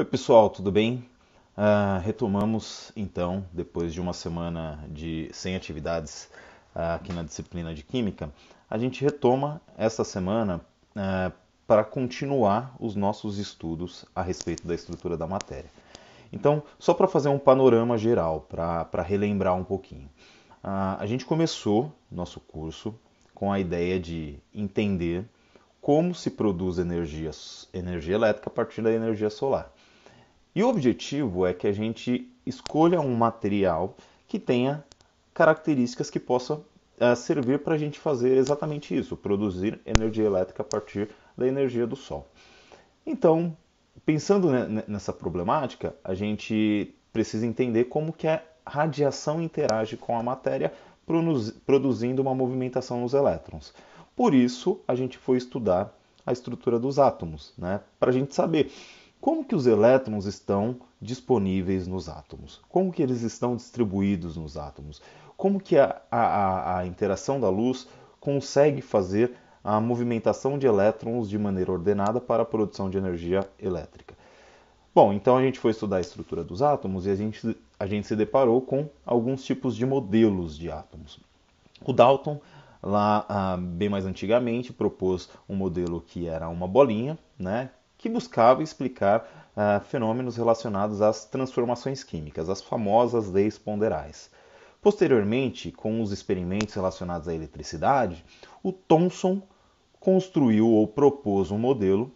Oi, pessoal, tudo bem? Uh, retomamos então, depois de uma semana de sem atividades uh, aqui na disciplina de Química, a gente retoma essa semana uh, para continuar os nossos estudos a respeito da estrutura da matéria. Então, só para fazer um panorama geral, para relembrar um pouquinho. a gente começou nosso curso com a ideia de entender como se produz energia, energia elétrica a partir da energia solar. E o objetivo é que a gente escolha um material que tenha características que possa uh, servir para a gente fazer exatamente isso, produzir energia elétrica a partir da energia do Sol. Então, pensando nessa problemática, a gente precisa entender como que a radiação interage com a matéria, produzindo uma movimentação nos elétrons. Por isso, a gente foi estudar a estrutura dos átomos, né? para a gente saber como que os elétrons estão disponíveis nos átomos? Como que eles estão distribuídos nos átomos? Como que a, a, a interação da luz consegue fazer a movimentação de elétrons de maneira ordenada para a produção de energia elétrica? Bom, então a gente foi estudar a estrutura dos átomos e a gente, a gente se deparou com alguns tipos de modelos de átomos. O Dalton, lá ah, bem mais antigamente, propôs um modelo que era uma bolinha, né, que buscava explicar uh, fenômenos relacionados às transformações químicas, as famosas leis ponderais. Posteriormente, com os experimentos relacionados à eletricidade, o Thomson construiu ou propôs um modelo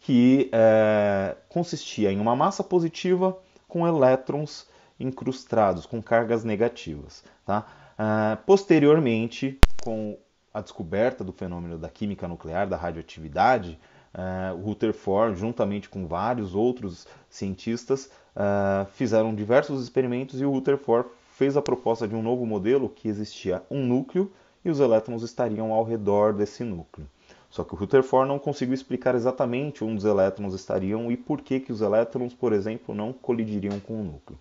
que eh, consistia em uma massa positiva com elétrons incrustados, com cargas negativas. Tá? Ah, posteriormente, com a descoberta do fenômeno da química nuclear, da radioatividade, Uh, Rutherford, juntamente com vários outros cientistas, uh, fizeram diversos experimentos e o Rutherford fez a proposta de um novo modelo que existia um núcleo e os elétrons estariam ao redor desse núcleo. Só que o Rutherford não conseguiu explicar exatamente onde os elétrons estariam e por que, que os elétrons, por exemplo, não colidiriam com o núcleo.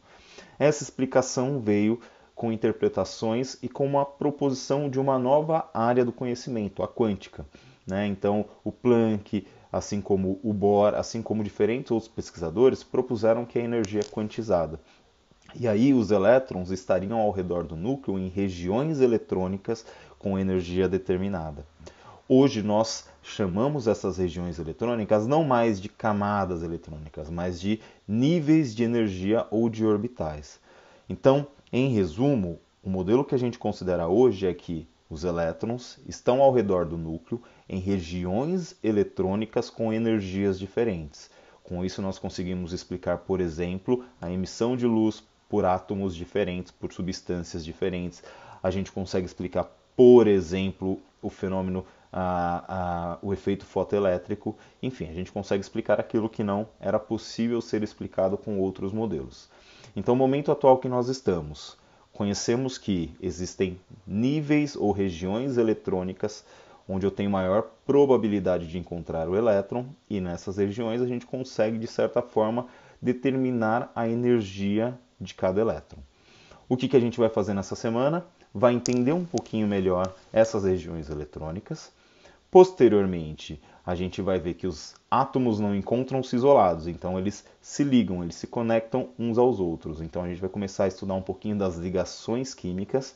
Essa explicação veio com interpretações e com uma proposição de uma nova área do conhecimento, a quântica. Né? Então, o Planck, assim como o Bohr, assim como diferentes outros pesquisadores, propuseram que a energia é quantizada. E aí os elétrons estariam ao redor do núcleo em regiões eletrônicas com energia determinada. Hoje nós chamamos essas regiões eletrônicas não mais de camadas eletrônicas, mas de níveis de energia ou de orbitais. Então, em resumo, o modelo que a gente considera hoje é que os elétrons estão ao redor do núcleo em regiões eletrônicas com energias diferentes. Com isso, nós conseguimos explicar, por exemplo, a emissão de luz por átomos diferentes, por substâncias diferentes. A gente consegue explicar, por exemplo, o fenômeno, a, a, o efeito fotoelétrico. Enfim, a gente consegue explicar aquilo que não era possível ser explicado com outros modelos. Então, o momento atual que nós estamos, conhecemos que existem níveis ou regiões eletrônicas onde eu tenho maior probabilidade de encontrar o elétron, e nessas regiões a gente consegue, de certa forma, determinar a energia de cada elétron. O que, que a gente vai fazer nessa semana? Vai entender um pouquinho melhor essas regiões eletrônicas. Posteriormente, a gente vai ver que os átomos não encontram-se isolados, então eles se ligam, eles se conectam uns aos outros. Então a gente vai começar a estudar um pouquinho das ligações químicas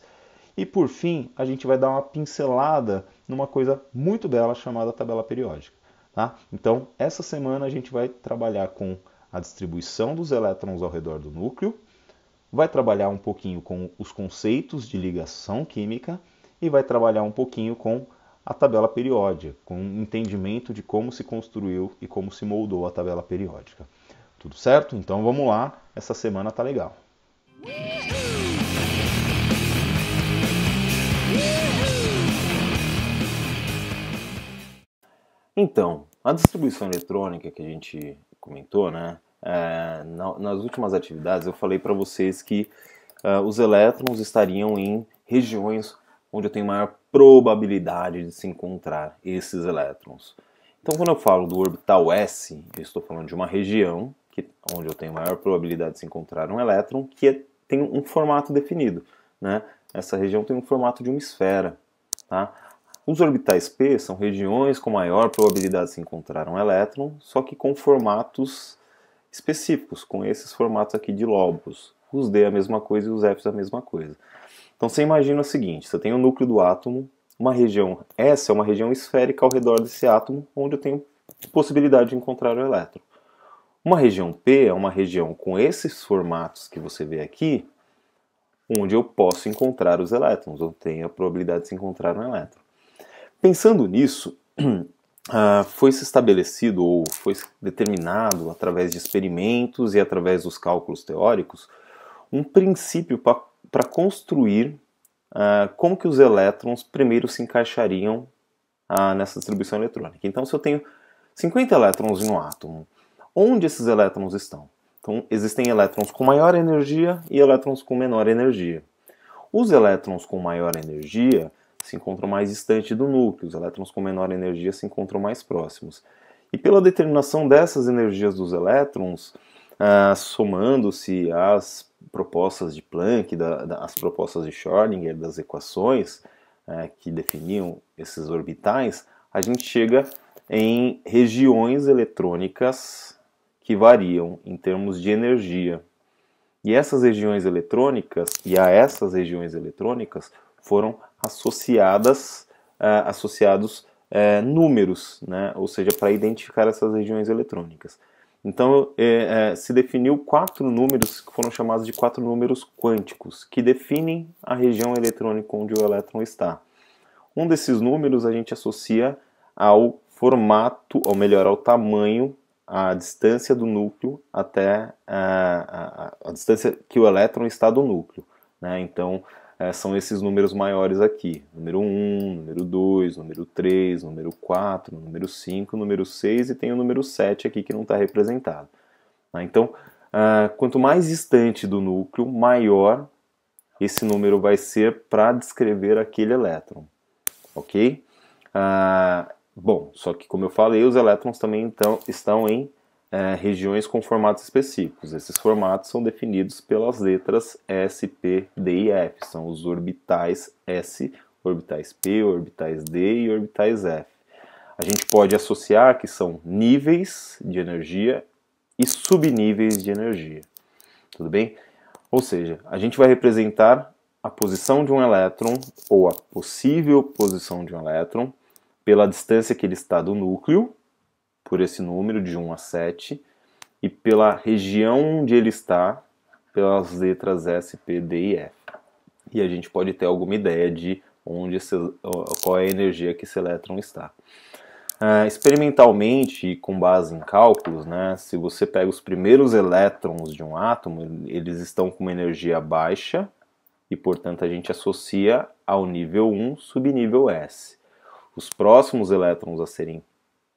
e por fim, a gente vai dar uma pincelada numa coisa muito bela chamada tabela periódica. Tá? Então, essa semana a gente vai trabalhar com a distribuição dos elétrons ao redor do núcleo, vai trabalhar um pouquinho com os conceitos de ligação química e vai trabalhar um pouquinho com a tabela periódica, com um entendimento de como se construiu e como se moldou a tabela periódica. Tudo certo? Então vamos lá, essa semana tá legal. Então, a distribuição eletrônica que a gente comentou, né? É, nas últimas atividades eu falei para vocês que uh, os elétrons estariam em regiões onde eu tenho maior probabilidade de se encontrar esses elétrons. Então, quando eu falo do orbital S, eu estou falando de uma região que, onde eu tenho maior probabilidade de se encontrar um elétron que é, tem um formato definido. Né? Essa região tem um formato de uma esfera. Tá? Os orbitais p são regiões com maior probabilidade de se encontrar um elétron, só que com formatos específicos, com esses formatos aqui de lobos. Os d é a mesma coisa e os f é a mesma coisa. Então você imagina o seguinte, você tem o núcleo do átomo, uma região, essa é uma região esférica ao redor desse átomo, onde eu tenho possibilidade de encontrar o elétron. Uma região P é uma região com esses formatos que você vê aqui, onde eu posso encontrar os elétrons, ou tenho a probabilidade de se encontrar um elétron. Pensando nisso, Uh, foi se estabelecido ou foi determinado através de experimentos e através dos cálculos teóricos um princípio para construir uh, como que os elétrons primeiro se encaixariam uh, nessa distribuição eletrônica. Então, se eu tenho 50 elétrons em um átomo, onde esses elétrons estão? Então, existem elétrons com maior energia e elétrons com menor energia. Os elétrons com maior energia se encontram mais distante do núcleo, os elétrons com menor energia se encontram mais próximos. E pela determinação dessas energias dos elétrons, ah, somando-se às propostas de Planck, da, da, as propostas de Schrödinger, das equações eh, que definiam esses orbitais, a gente chega em regiões eletrônicas que variam em termos de energia. E essas regiões eletrônicas, e a essas regiões eletrônicas, foram associadas, uh, associados uh, números, né? ou seja, para identificar essas regiões eletrônicas. Então, é, se definiu quatro números que foram chamados de quatro números quânticos, que definem a região eletrônica onde o elétron está. Um desses números a gente associa ao formato, ou melhor, ao tamanho, à distância do núcleo até a, a, a distância que o elétron está do núcleo. Né? Então, é, são esses números maiores aqui: número 1, número 2, número 3, número 4, número 5, número 6 e tem o número 7 aqui que não está representado. Tá? Então, uh, quanto mais distante do núcleo, maior esse número vai ser para descrever aquele elétron. Ok? Uh, bom, só que como eu falei, os elétrons também então, estão em é, regiões com formatos específicos. Esses formatos são definidos pelas letras S, P, D e F. São os orbitais S, orbitais P, orbitais D e orbitais F. A gente pode associar que são níveis de energia e subníveis de energia. Tudo bem? Ou seja, a gente vai representar a posição de um elétron ou a possível posição de um elétron pela distância que ele está do núcleo por esse número de 1 a 7 e pela região onde ele está, pelas letras S, P, D e F. E a gente pode ter alguma ideia de onde esse, qual é a energia que esse elétron está. Uh, experimentalmente, com base em cálculos, né, se você pega os primeiros elétrons de um átomo, eles estão com uma energia baixa e, portanto, a gente associa ao nível 1 subnível S. Os próximos elétrons a serem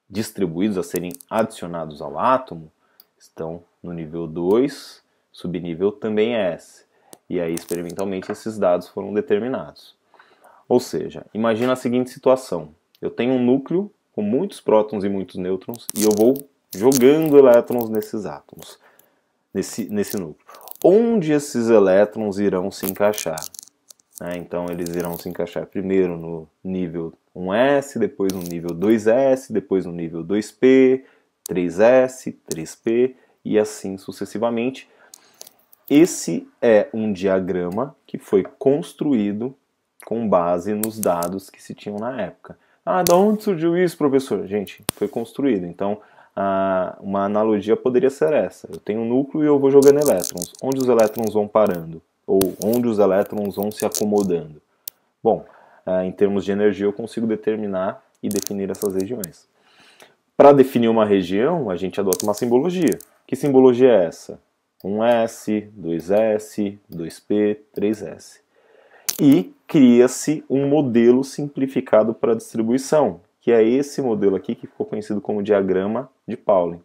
distribuídos a serem adicionados ao átomo estão no nível 2, subnível também é S. E aí, experimentalmente, esses dados foram determinados. Ou seja, imagina a seguinte situação. Eu tenho um núcleo com muitos prótons e muitos nêutrons e eu vou jogando elétrons nesses átomos, nesse, nesse núcleo. Onde esses elétrons irão se encaixar? Né? Então, eles irão se encaixar primeiro no nível 1S, depois um nível 2S, depois um nível 2P, 3S, 3P e assim sucessivamente. Esse é um diagrama que foi construído com base nos dados que se tinham na época. Ah, da onde surgiu isso, professor? Gente, foi construído. Então, ah, uma analogia poderia ser essa. Eu tenho um núcleo e eu vou jogando elétrons. Onde os elétrons vão parando? Ou onde os elétrons vão se acomodando? Bom, ah, em termos de energia, eu consigo determinar e definir essas regiões. Para definir uma região, a gente adota uma simbologia. Que simbologia é essa? 1S, 2S, 2P, 3S. E cria-se um modelo simplificado para distribuição, que é esse modelo aqui que ficou conhecido como diagrama de Pauli.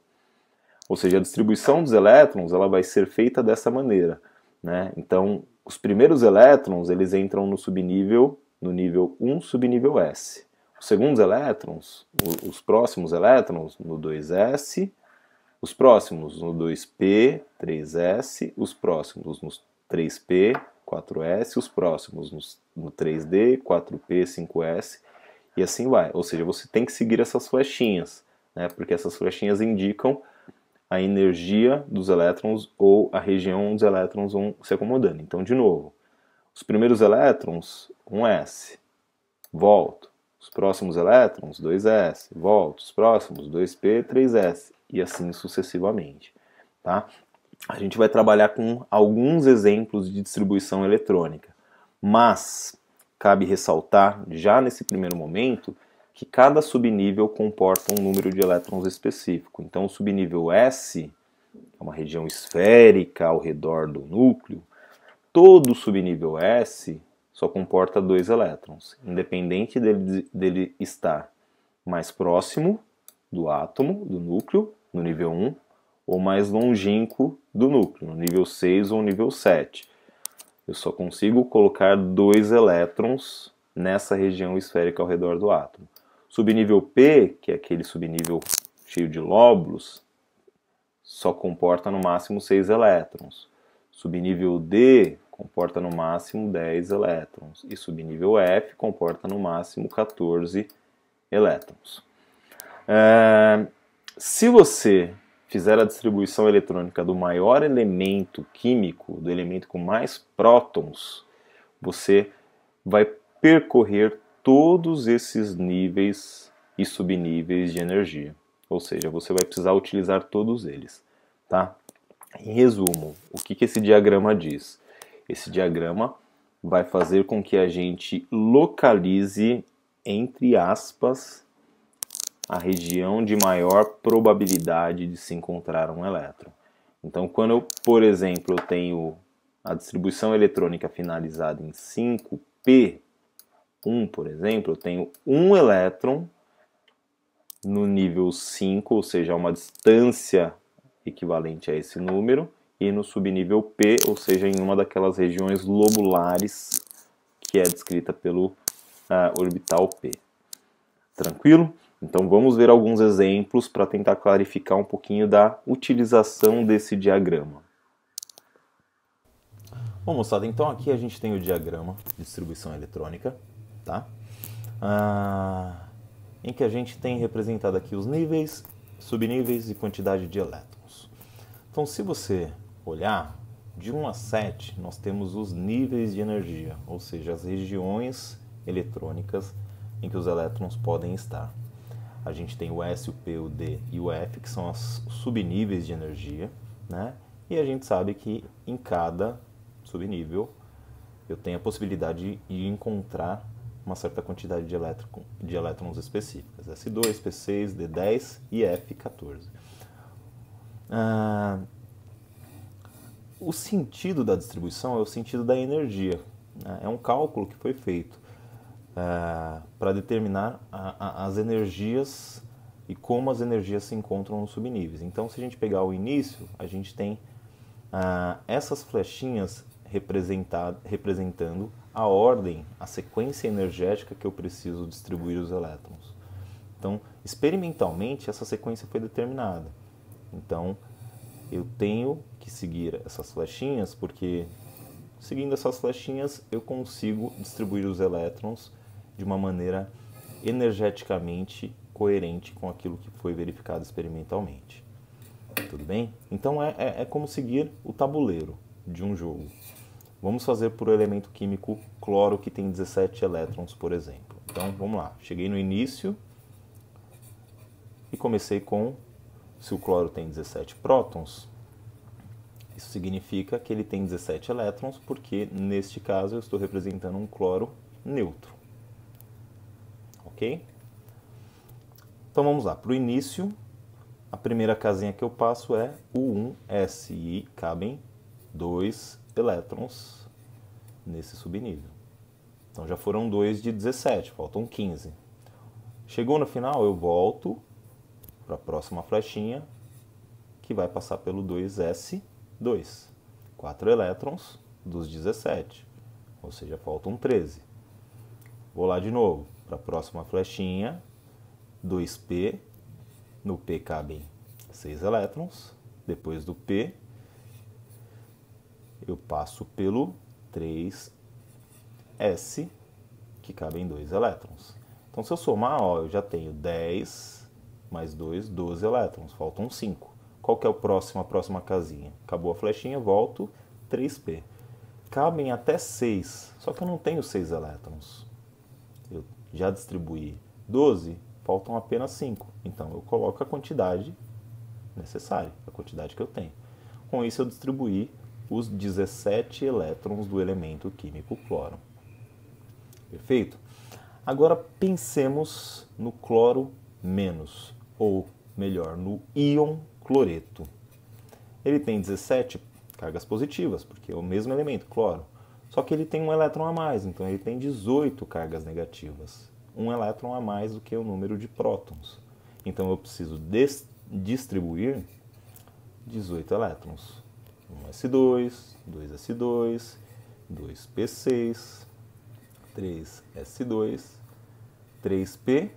Ou seja, a distribuição dos elétrons ela vai ser feita dessa maneira. Né? Então, os primeiros elétrons eles entram no subnível no nível 1 subnível S. Os segundos elétrons, os próximos elétrons no 2S, os próximos no 2P, 3S, os próximos nos 3P, 4S, os próximos nos, no 3D, 4P, 5S, e assim vai. Ou seja, você tem que seguir essas flechinhas, né, porque essas flechinhas indicam a energia dos elétrons ou a região onde os elétrons vão se acomodando. Então, de novo, os primeiros elétrons, 1s. Volto. Os próximos elétrons, 2s. Volto. Os próximos, 2p, 3s. E assim sucessivamente. Tá? A gente vai trabalhar com alguns exemplos de distribuição eletrônica. Mas cabe ressaltar, já nesse primeiro momento, que cada subnível comporta um número de elétrons específico. Então, o subnível S, que é uma região esférica ao redor do núcleo, Todo subnível S só comporta dois elétrons, independente dele, dele estar mais próximo do átomo, do núcleo, no nível 1, ou mais longínquo do núcleo, no nível 6 ou nível 7. Eu só consigo colocar dois elétrons nessa região esférica ao redor do átomo. Subnível P, que é aquele subnível cheio de lóbulos, só comporta no máximo seis elétrons. Subnível D comporta no máximo 10 elétrons e subnível F comporta no máximo 14 elétrons. É, se você fizer a distribuição eletrônica do maior elemento químico, do elemento com mais prótons, você vai percorrer todos esses níveis e subníveis de energia. Ou seja, você vai precisar utilizar todos eles, tá? Em resumo, o que, que esse diagrama diz? Esse diagrama vai fazer com que a gente localize, entre aspas, a região de maior probabilidade de se encontrar um elétron. Então, quando eu, por exemplo, eu tenho a distribuição eletrônica finalizada em 5p1, por exemplo, eu tenho um elétron no nível 5, ou seja, uma distância equivalente a esse número, e no subnível P, ou seja, em uma daquelas regiões lobulares que é descrita pelo uh, orbital P. Tranquilo? Então vamos ver alguns exemplos para tentar clarificar um pouquinho da utilização desse diagrama. Bom, moçada, então aqui a gente tem o diagrama de distribuição eletrônica, tá? Ah, em que a gente tem representado aqui os níveis, subníveis e quantidade de elétrons. Então, se você olhar, de 1 a 7 nós temos os níveis de energia, ou seja, as regiões eletrônicas em que os elétrons podem estar. A gente tem o S, o P, o D e o F, que são os subníveis de energia, né? E a gente sabe que em cada subnível eu tenho a possibilidade de encontrar uma certa quantidade de, elétrico de elétrons específicas, S2, P6, D10 e F14. Ah, o sentido da distribuição é o sentido da energia. Né? É um cálculo que foi feito ah, para determinar a, a, as energias e como as energias se encontram nos subníveis. Então, se a gente pegar o início, a gente tem ah, essas flechinhas representando a ordem, a sequência energética que eu preciso distribuir os elétrons. Então, experimentalmente, essa sequência foi determinada. Então, eu tenho que seguir essas flechinhas porque seguindo essas flechinhas eu consigo distribuir os elétrons de uma maneira energeticamente coerente com aquilo que foi verificado experimentalmente. Tudo bem? Então é, é, é como seguir o tabuleiro de um jogo. Vamos fazer por elemento químico cloro que tem 17 elétrons, por exemplo. Então vamos lá. Cheguei no início e comecei com se o cloro tem 17 prótons, isso significa que ele tem 17 elétrons, porque neste caso eu estou representando um cloro neutro. Ok? Então vamos lá, para o início, a primeira casinha que eu passo é o 1s e cabem dois elétrons nesse subnível. Então já foram 2 de 17, faltam 15. Chegou no final, eu volto para a próxima flechinha, que vai passar pelo 2s2. 4 elétrons dos 17, ou seja, faltam 13. Vou lá de novo para a próxima flechinha, 2p, no p cabem 6 elétrons, depois do p eu passo pelo 3s, que cabem 2 elétrons. Então, se eu somar, ó, eu já tenho 10 mais 2, 12 elétrons, faltam 5. Qual que é o próximo, a próxima casinha? Acabou a flechinha, volto, 3p. Cabem até 6, só que eu não tenho 6 elétrons. Eu já distribuí 12, faltam apenas 5. Então eu coloco a quantidade necessária, a quantidade que eu tenho. Com isso eu distribuí os 17 elétrons do elemento químico cloro. Perfeito? Agora pensemos no cloro menos ou melhor, no íon cloreto. Ele tem 17 cargas positivas, porque é o mesmo elemento, cloro. Só que ele tem um elétron a mais, então ele tem 18 cargas negativas. Um elétron a mais do que o número de prótons. Então eu preciso distribuir 18 elétrons. 1s2, 2s2, 2p6, 3s2,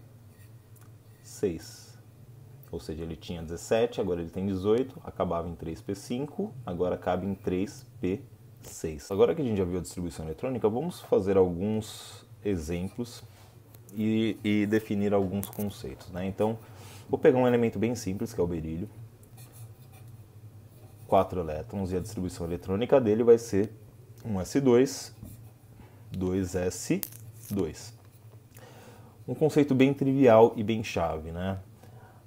3p6. Ou seja, ele tinha 17, agora ele tem 18, acabava em 3P5, agora cabe em 3P6. Agora que a gente já viu a distribuição eletrônica, vamos fazer alguns exemplos e, e definir alguns conceitos. Né? Então, vou pegar um elemento bem simples, que é o berílio, 4 elétrons, e a distribuição eletrônica dele vai ser 1s2, 2s2. Um conceito bem trivial e bem chave, né?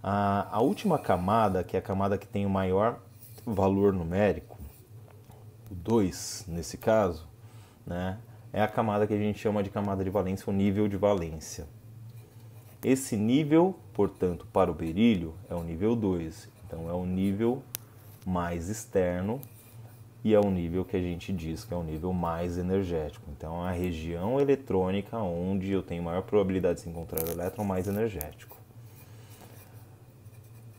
A, a última camada, que é a camada que tem o maior valor numérico, o 2 nesse caso, né, é a camada que a gente chama de camada de valência, o nível de valência. Esse nível, portanto, para o berílio é o nível 2, então é o nível mais externo e é o nível que a gente diz que é o nível mais energético. Então, é a região eletrônica onde eu tenho maior probabilidade de encontrar o elétron mais energético.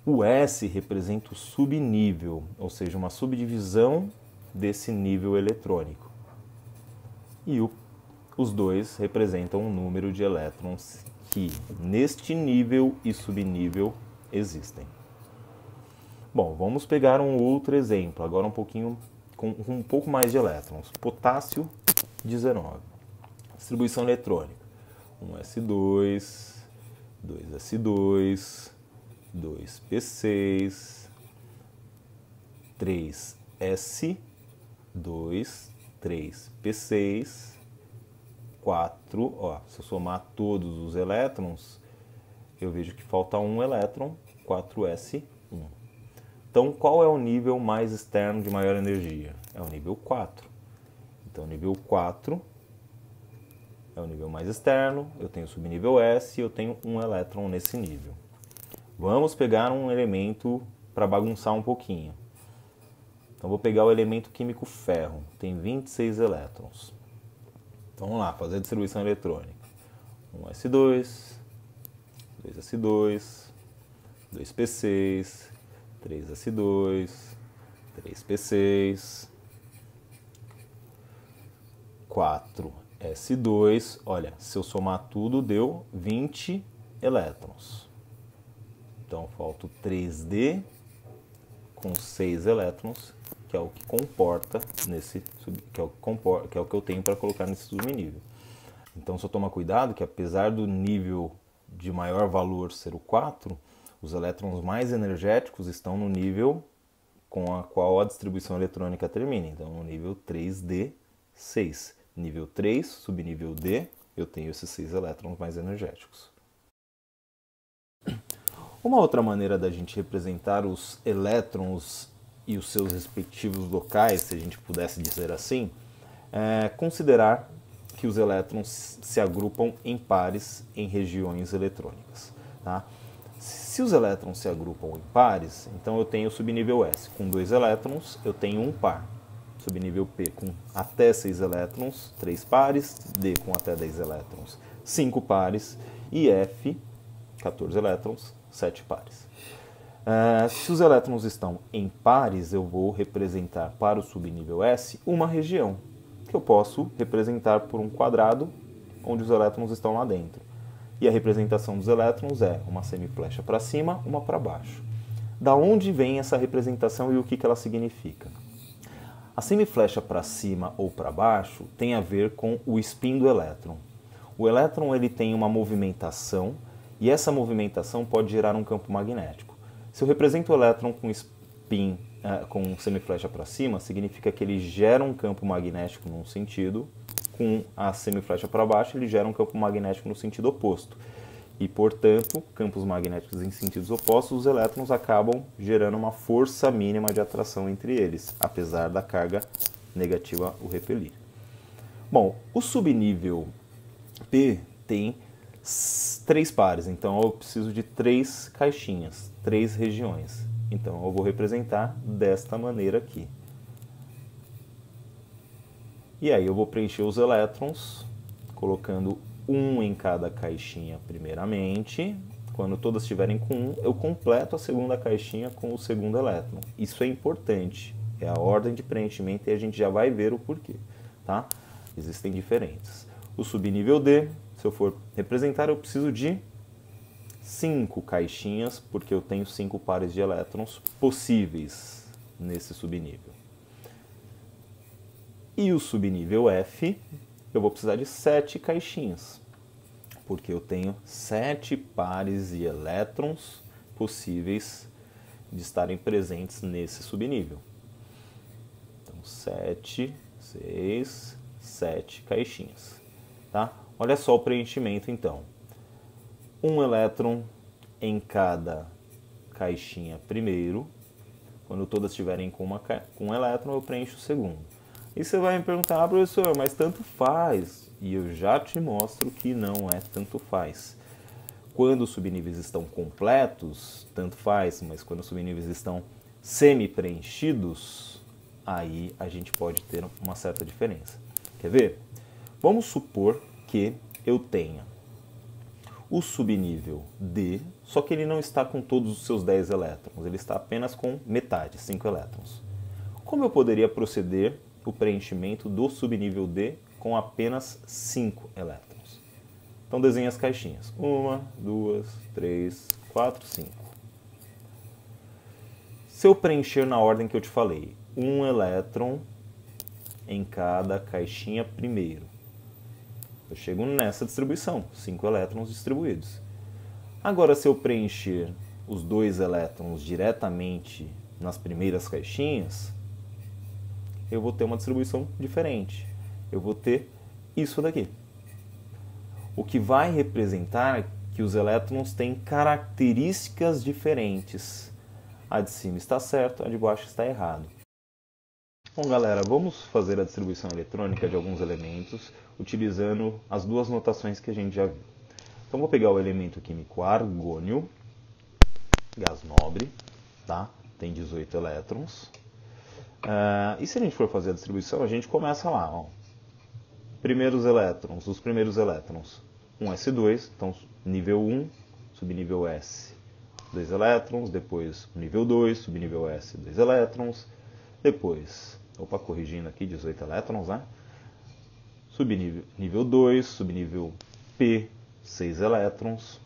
O S representa o subnível, ou seja, uma subdivisão desse nível eletrônico. E o, os dois representam o número de elétrons que neste nível e subnível existem. Bom, vamos pegar um outro exemplo, agora um pouquinho com, com um pouco mais de elétrons. Potássio 19. Distribuição eletrônica. 1s2, 2s2, 2 P6, 3 S, 2, 3 P6, 4, ó, se eu somar todos os elétrons, eu vejo que falta um elétron, 4s1. Então, qual é o nível mais externo de maior energia? É o nível 4. Então, nível 4 é o nível mais externo, eu tenho o subnível S e eu tenho um elétron nesse nível. Vamos pegar um elemento para bagunçar um pouquinho. Então vou pegar o elemento químico ferro, tem 26 elétrons. Então vamos lá, fazer a distribuição eletrônica. 1s2, 2s2, 2p6, 3s2, 3p6, 4s2. Olha, se eu somar tudo deu 20 elétrons. Então falta o 3D com 6 elétrons, que é o que comporta nesse que é o que, comporta, que, é o que eu tenho para colocar nesse subnível. Então só tomar cuidado que apesar do nível de maior valor ser o 4, os elétrons mais energéticos estão no nível com a qual a distribuição eletrônica termina, então no nível 3D 6. Nível 3, subnível D, eu tenho esses 6 elétrons mais energéticos. Uma outra maneira da gente representar os elétrons e os seus respectivos locais, se a gente pudesse dizer assim, é considerar que os elétrons se agrupam em pares em regiões eletrônicas. Tá? Se os elétrons se agrupam em pares, então eu tenho o subnível S com dois elétrons, eu tenho um par. Subnível P com até seis elétrons, três pares, D com até 10 elétrons, cinco pares, e F, 14 elétrons, sete pares. Uh, se os elétrons estão em pares, eu vou representar para o subnível S uma região, que eu posso representar por um quadrado onde os elétrons estão lá dentro. E a representação dos elétrons é uma semiflecha para cima, uma para baixo. Da onde vem essa representação e o que, que ela significa? A semiflecha para cima ou para baixo tem a ver com o spin do elétron. O elétron ele tem uma movimentação e essa movimentação pode gerar um campo magnético. Se eu represento o elétron com spin, eh, com semiflecha para cima, significa que ele gera um campo magnético num sentido, com a semiflecha para baixo, ele gera um campo magnético no sentido oposto. E, portanto, campos magnéticos em sentidos opostos, os elétrons acabam gerando uma força mínima de atração entre eles, apesar da carga negativa o repelir. Bom, o subnível P tem três pares, então eu preciso de três caixinhas, três regiões. Então eu vou representar desta maneira aqui. E aí eu vou preencher os elétrons, colocando um em cada caixinha primeiramente. Quando todas estiverem com um, eu completo a segunda caixinha com o segundo elétron. Isso é importante, é a ordem de preenchimento e a gente já vai ver o porquê, tá? Existem diferentes. O subnível D se eu for representar, eu preciso de cinco caixinhas, porque eu tenho cinco pares de elétrons possíveis nesse subnível. E o subnível F, eu vou precisar de sete caixinhas, porque eu tenho sete pares de elétrons possíveis de estarem presentes nesse subnível. Então, 7, 6, 7 caixinhas, tá? Olha só o preenchimento então. Um elétron em cada caixinha primeiro. Quando todas estiverem com, uma, com um elétron, eu preencho o segundo. E você vai me perguntar, ah, professor, mas tanto faz. E eu já te mostro que não é tanto faz. Quando os subníveis estão completos, tanto faz, mas quando os subníveis estão semi-preenchidos, aí a gente pode ter uma certa diferença. Quer ver? Vamos supor que eu tenha o subnível D, só que ele não está com todos os seus 10 elétrons, ele está apenas com metade, 5 elétrons. Como eu poderia proceder o preenchimento do subnível D com apenas 5 elétrons? Então desenhe as caixinhas. Uma, duas, três, quatro, cinco. Se eu preencher na ordem que eu te falei, um elétron em cada caixinha primeiro eu chego nessa distribuição, 5 elétrons distribuídos. Agora, se eu preencher os dois elétrons diretamente nas primeiras caixinhas, eu vou ter uma distribuição diferente. Eu vou ter isso daqui. O que vai representar que os elétrons têm características diferentes. A de cima está certo, a de baixo está errado. Bom, galera, vamos fazer a distribuição eletrônica de alguns elementos utilizando as duas notações que a gente já viu. Então, vou pegar o elemento químico argônio, gás nobre, tá? tem 18 elétrons. Uh, e se a gente for fazer a distribuição, a gente começa lá. Ó. Primeiros elétrons, os primeiros elétrons, 1s2, então nível 1, subnível S, 2 elétrons, depois nível 2, subnível S, 2 elétrons, depois opa, corrigindo aqui, 18 elétrons, né? Subnível 2, subnível P, 6 elétrons,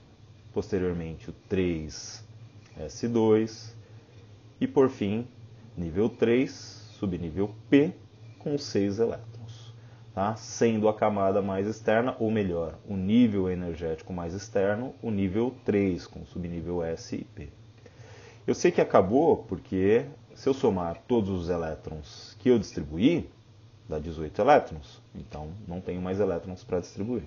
posteriormente o 3S2 e por fim nível 3, subnível P com 6 elétrons, tá? sendo a camada mais externa, ou melhor, o nível energético mais externo, o nível 3 com subnível S e P. Eu sei que acabou porque se eu somar todos os elétrons que eu distribuí, dá 18 elétrons. Então, não tenho mais elétrons para distribuir.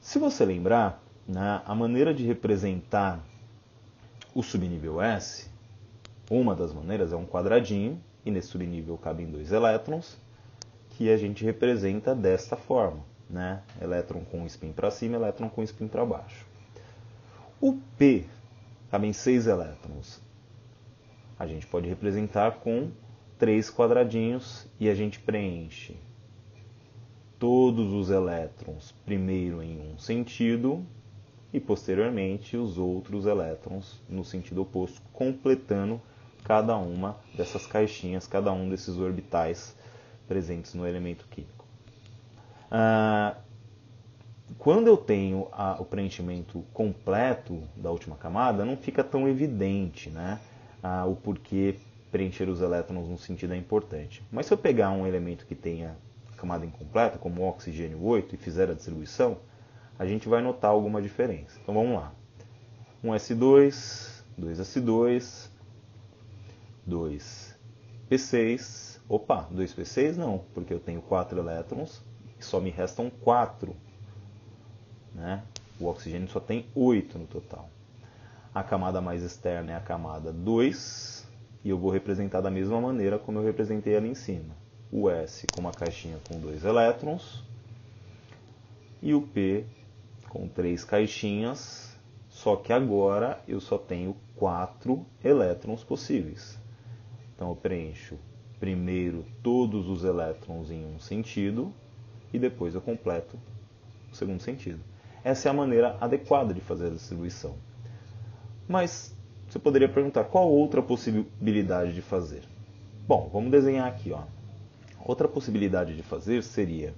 Se você lembrar, né, a maneira de representar o subnível S, uma das maneiras é um quadradinho, e nesse subnível cabem dois elétrons, que a gente representa desta forma. Né? Elétron com spin para cima, elétron com spin para baixo. O P cabem seis elétrons a gente pode representar com três quadradinhos e a gente preenche todos os elétrons, primeiro em um sentido e posteriormente os outros elétrons no sentido oposto, completando cada uma dessas caixinhas, cada um desses orbitais presentes no elemento químico. Ah, quando eu tenho a, o preenchimento completo da última camada, não fica tão evidente, né? ah, o porquê preencher os elétrons num sentido é importante. Mas se eu pegar um elemento que tenha camada incompleta, como o oxigênio 8, e fizer a distribuição, a gente vai notar alguma diferença. Então vamos lá. 1S2, 2S2, 2P6. Opa, 2P6 não, porque eu tenho 4 elétrons e só me restam 4. Né? O oxigênio só tem 8 no total. A camada mais externa é a camada 2 e eu vou representar da mesma maneira como eu representei ali em cima. O S com uma caixinha com dois elétrons e o P com três caixinhas, só que agora eu só tenho quatro elétrons possíveis. Então eu preencho primeiro todos os elétrons em um sentido e depois eu completo o segundo sentido. Essa é a maneira adequada de fazer a distribuição. Mas você poderia perguntar qual outra possibilidade de fazer? Bom, vamos desenhar aqui. Ó. Outra possibilidade de fazer seria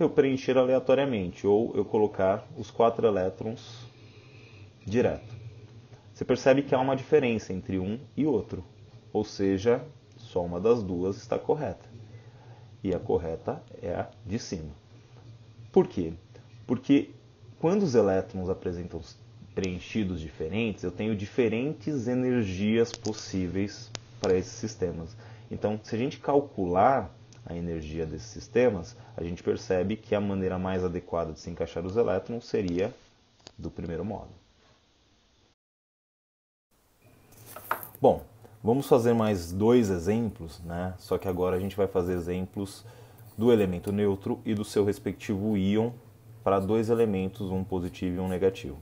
eu preencher aleatoriamente ou eu colocar os quatro elétrons direto. Você percebe que há uma diferença entre um e outro, ou seja, só uma das duas está correta. E a correta é a de cima. Por quê? Porque quando os elétrons apresentam preenchidos diferentes, eu tenho diferentes energias possíveis para esses sistemas. Então, se a gente calcular a energia desses sistemas, a gente percebe que a maneira mais adequada de se encaixar os elétrons seria do primeiro modo. Bom, vamos fazer mais dois exemplos, né? só que agora a gente vai fazer exemplos do elemento neutro e do seu respectivo íon para dois elementos, um positivo e um negativo.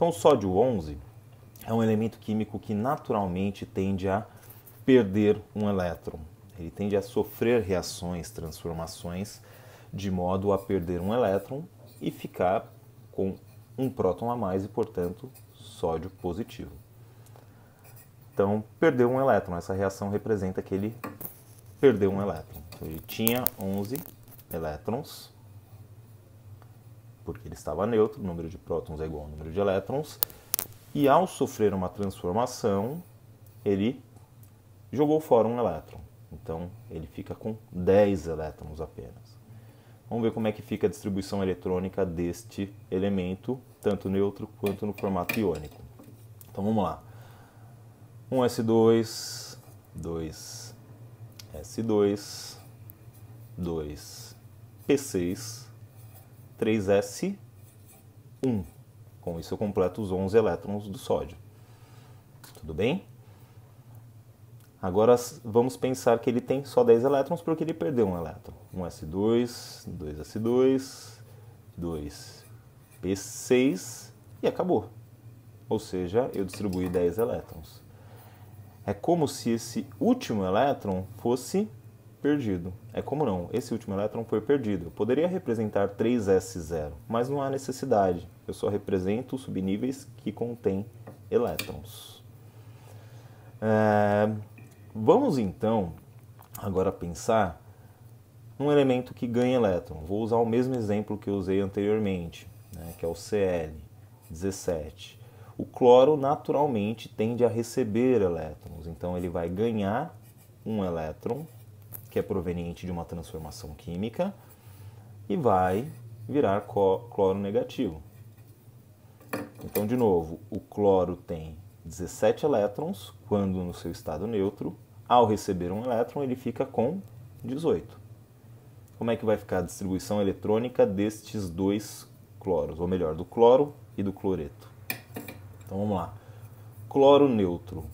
Então, o sódio 11 é um elemento químico que naturalmente tende a perder um elétron. Ele tende a sofrer reações, transformações, de modo a perder um elétron e ficar com um próton a mais e, portanto, sódio positivo. Então, perdeu um elétron. Essa reação representa que ele perdeu um elétron. Então, ele tinha 11 elétrons porque ele estava neutro, o número de prótons é igual ao número de elétrons, e ao sofrer uma transformação, ele jogou fora um elétron. Então ele fica com 10 elétrons apenas. Vamos ver como é que fica a distribuição eletrônica deste elemento, tanto neutro quanto no formato iônico. Então vamos lá. 1s2, 2s2, 2p6 3s1. Com isso eu completo os 11 elétrons do sódio. Tudo bem? Agora vamos pensar que ele tem só 10 elétrons porque ele perdeu um elétron. 1s2, 2s2, 2p6 e acabou. Ou seja, eu distribuí 10 elétrons. É como se esse último elétron fosse perdido. É como não, esse último elétron foi perdido. Eu poderia representar 3s0, mas não há necessidade. Eu só represento os subníveis que contêm elétrons. É... Vamos então agora pensar um elemento que ganha elétron. Vou usar o mesmo exemplo que eu usei anteriormente, né, que é o Cl17. O cloro naturalmente tende a receber elétrons, então ele vai ganhar um elétron que é proveniente de uma transformação química, e vai virar cloro negativo. Então, de novo, o cloro tem 17 elétrons, quando no seu estado neutro, ao receber um elétron, ele fica com 18. Como é que vai ficar a distribuição eletrônica destes dois cloros, ou melhor, do cloro e do cloreto? Então vamos lá. Cloro neutro,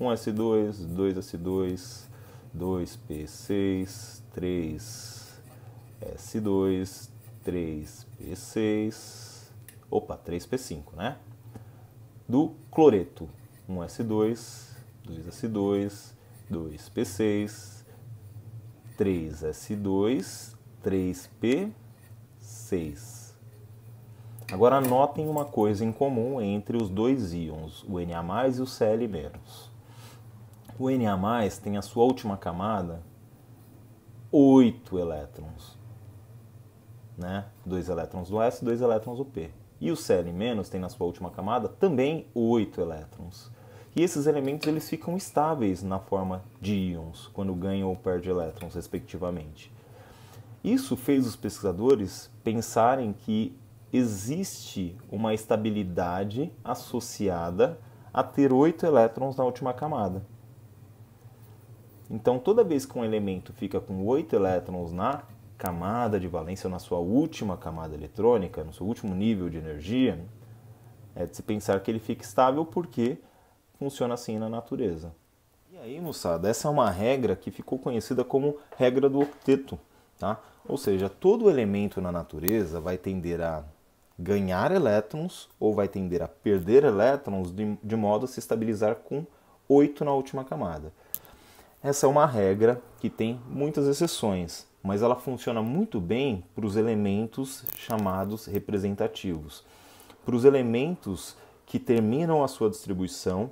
1S2, 2S2, 2P6, 3S2, 3P6, opa, 3P5, né? Do cloreto, 1S2, 2S2, 2P6, 3S2, 3P6. Agora notem uma coisa em comum entre os dois íons, o Na- e o Cl-. O Na tem a sua última camada oito elétrons. Né? Dois elétrons do S, dois elétrons do P. E o Cl- tem na sua última camada também oito elétrons. E esses elementos eles ficam estáveis na forma de íons, quando ganham ou perdem elétrons, respectivamente. Isso fez os pesquisadores pensarem que existe uma estabilidade associada a ter oito elétrons na última camada. Então, toda vez que um elemento fica com 8 elétrons na camada de valência, na sua última camada eletrônica, no seu último nível de energia, é de se pensar que ele fica estável porque funciona assim na natureza. E aí, moçada, essa é uma regra que ficou conhecida como regra do octeto, tá? Ou seja, todo elemento na natureza vai tender a ganhar elétrons ou vai tender a perder elétrons de, de modo a se estabilizar com 8 na última camada. Essa é uma regra que tem muitas exceções, mas ela funciona muito bem para os elementos chamados representativos. Para os elementos que terminam a sua distribuição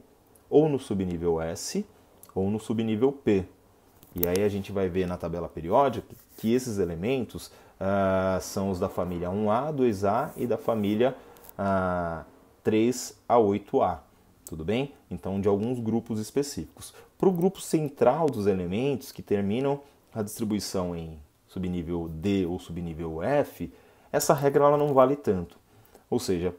ou no subnível S ou no subnível P. E aí a gente vai ver na tabela periódica que esses elementos uh, são os da família 1A, 2A e da família uh, ah, 3 a 8A. Tudo bem? Então, de alguns grupos específicos. Para o grupo central dos elementos que terminam a distribuição em subnível D ou subnível F, essa regra ela não vale tanto. Ou seja,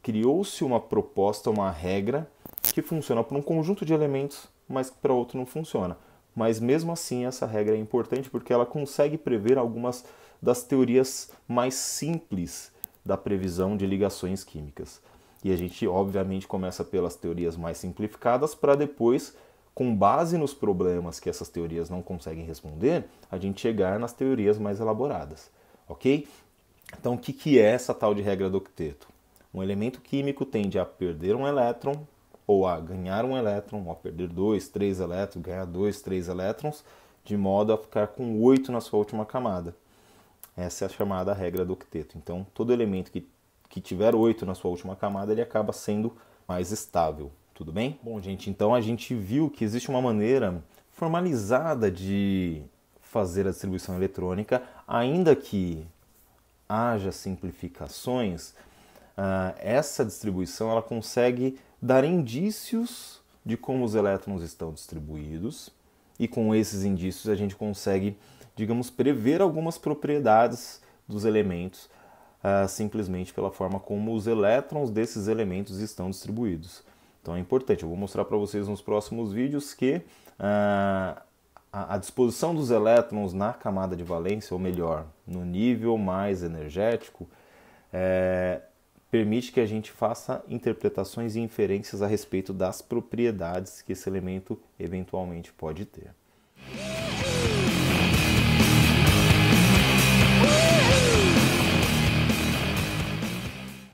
criou-se uma proposta, uma regra que funciona para um conjunto de elementos, mas que para outro não funciona. Mas mesmo assim, essa regra é importante porque ela consegue prever algumas das teorias mais simples da previsão de ligações químicas. E a gente, obviamente, começa pelas teorias mais simplificadas para depois com base nos problemas que essas teorias não conseguem responder, a gente chegar nas teorias mais elaboradas, ok? Então, o que, que é essa tal de regra do octeto? Um elemento químico tende a perder um elétron, ou a ganhar um elétron, ou a perder dois, três elétrons, ganhar dois, três elétrons, de modo a ficar com oito na sua última camada. Essa é a chamada regra do octeto. Então, todo elemento que, que tiver oito na sua última camada, ele acaba sendo mais estável. Tudo bem? Bom, gente, então a gente viu que existe uma maneira formalizada de fazer a distribuição eletrônica, ainda que haja simplificações, ah, essa distribuição ela consegue dar indícios de como os elétrons estão distribuídos e com esses indícios a gente consegue, digamos, prever algumas propriedades dos elementos ah, simplesmente pela forma como os elétrons desses elementos estão distribuídos. Então é importante, eu vou mostrar para vocês nos próximos vídeos que ah, a, a disposição dos elétrons na camada de valência, ou melhor, no nível mais energético, é, permite que a gente faça interpretações e inferências a respeito das propriedades que esse elemento eventualmente pode ter.